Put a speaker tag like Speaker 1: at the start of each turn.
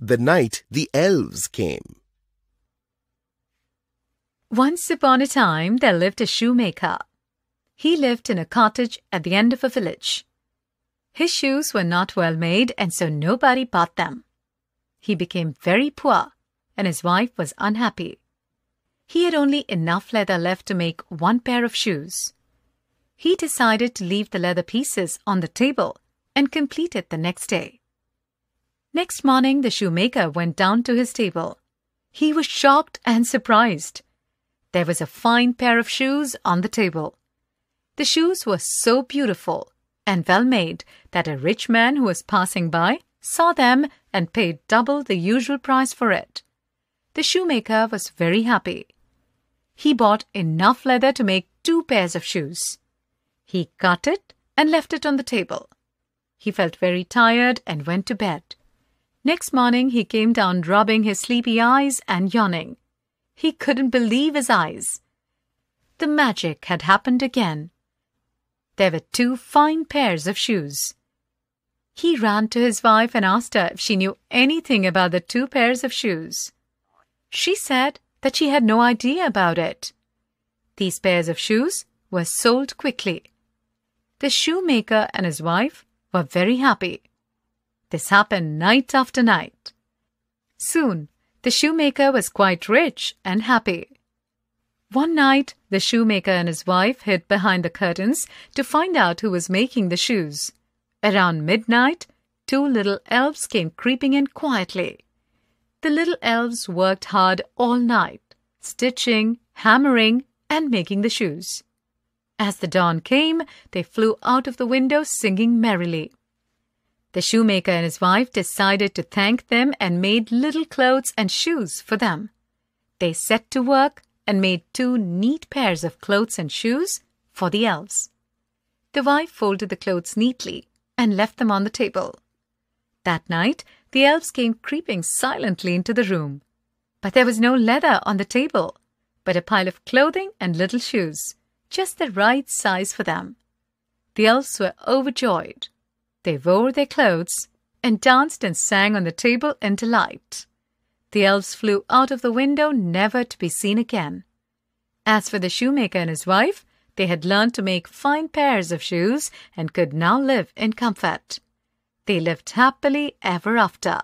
Speaker 1: the night the elves came. Once upon a time, there lived a shoemaker. He lived in a cottage at the end of a village. His shoes were not well made, and so nobody bought them. He became very poor, and his wife was unhappy. He had only enough leather left to make one pair of shoes. He decided to leave the leather pieces on the table and complete it the next day. Next morning, the shoemaker went down to his table. He was shocked and surprised. There was a fine pair of shoes on the table. The shoes were so beautiful and well made that a rich man who was passing by saw them and paid double the usual price for it. The shoemaker was very happy. He bought enough leather to make two pairs of shoes. He cut it and left it on the table. He felt very tired and went to bed. Next morning, he came down rubbing his sleepy eyes and yawning. He couldn't believe his eyes. The magic had happened again. There were two fine pairs of shoes. He ran to his wife and asked her if she knew anything about the two pairs of shoes. She said that she had no idea about it. These pairs of shoes were sold quickly. The shoemaker and his wife were very happy. This happened night after night. Soon, the shoemaker was quite rich and happy. One night, the shoemaker and his wife hid behind the curtains to find out who was making the shoes. Around midnight, two little elves came creeping in quietly. The little elves worked hard all night, stitching, hammering, and making the shoes. As the dawn came, they flew out of the window singing merrily. The shoemaker and his wife decided to thank them and made little clothes and shoes for them. They set to work and made two neat pairs of clothes and shoes for the elves. The wife folded the clothes neatly and left them on the table. That night, the elves came creeping silently into the room. But there was no leather on the table, but a pile of clothing and little shoes, just the right size for them. The elves were overjoyed. They wore their clothes and danced and sang on the table in delight. The elves flew out of the window, never to be seen again. As for the shoemaker and his wife, they had learned to make fine pairs of shoes and could now live in comfort. They lived happily ever after.